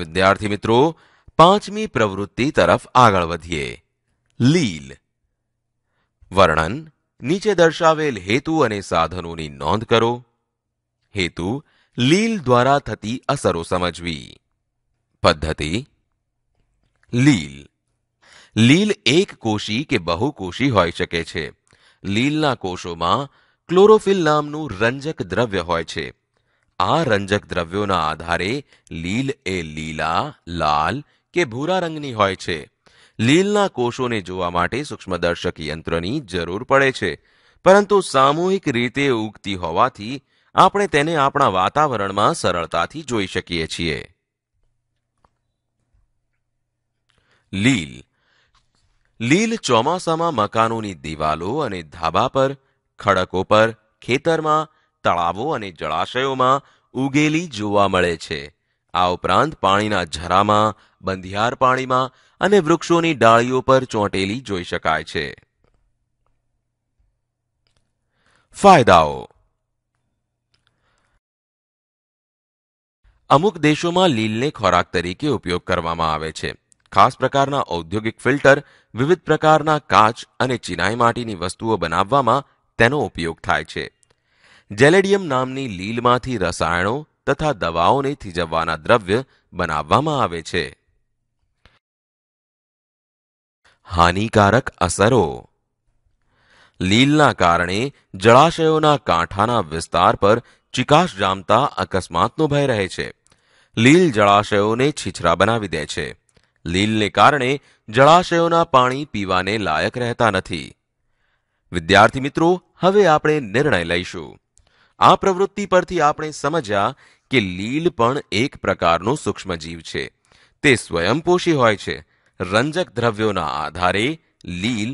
વિદ્યાર્થી મિત્રો પાંચમી પ્રવૃત્તિ તરફ આગળ વધીએ લીલ વર્ણન નીચે દર્શાવેલ હેતુ અને સાધનોની નોંધ કરો હેતુ લીલ દ્વારા થતી અસરો સમજવી પદ્ધતિ લીલ લીલ એક કોષી કે બહુકોષી હોઈ શકે છે લીલના કોષોમાં ક્લોરોફિલ નામનું રંજક દ્રવ્ય હોય છે આ રંજક દ્રવ્યોના આધારે લીલ એ લીલા લાલ કે ભૂરા રંગની હોય છે લીલના કોષોને જોવા માટે સૂક્ષ્મદર્શક યંત્રની જરૂર પડે છે પરંતુ સામૂહિક રીતે ઉગતી હોવાથી આપણે તેને આપણા વાતાવરણમાં સરળતાથી જોઈ શકીએ છીએ લીલ લીલ ચોમાસામાં મકાનોની દિવાલો અને ધાબા પર ખડકો પર ખેતરમાં તળાવો અને જળાશયોમાં ઉગેલી જોવા મળે છે આ ઉપરાંત પાણીના ઝરામાં બંધિયાર પાણીમાં અને વૃક્ષોની ડાળીઓ પર ચોંટેલી જોઈ શકાય છે ફાયદાઓ અમુક દેશોમાં લીલને ખોરાક તરીકે ઉપયોગ કરવામાં આવે છે ખાસ પ્રકારના ઔદ્યોગિક ફિલ્ટર વિવિધ પ્રકારના કાચ અને ચિનાઈ માટીની વસ્તુઓ બનાવવામાં તેનો ઉપયોગ થાય છે જેલેડિયમ નામની લીલમાંથી રસાયણો તથા દવાઓને થીજવવાના દ્રવ્ય બનાવવામાં આવે છે હાનિકારક અસરો લીલના કારણે જળાશયોના કાંઠાના વિસ્તાર પર ચિકાશ જામતા અકસ્માતનો ભય રહે છે લીલ જળાશયોને છીછરા બનાવી દે છે લીલને કારણે જળાશયોના પાણી પીવાને લાયક રહેતા નથી વિદ્યાર્થી મિત્રો હવે આપણે નિર્ણય લઈશું આ પ્રવૃત્તિ પરથી આપણે સમજ્યા કે લીલ પણ એક પ્રકારનો સૂક્ષ્મજીવ છે તે સ્વયંપોષી હોય છે રંજક દ્રવ્યોના આધારે લીલ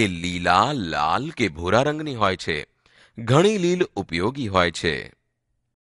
એ લીલા લાલ કે ભૂરા રંગની હોય છે ઘણી લીલ ઉપયોગી હોય છે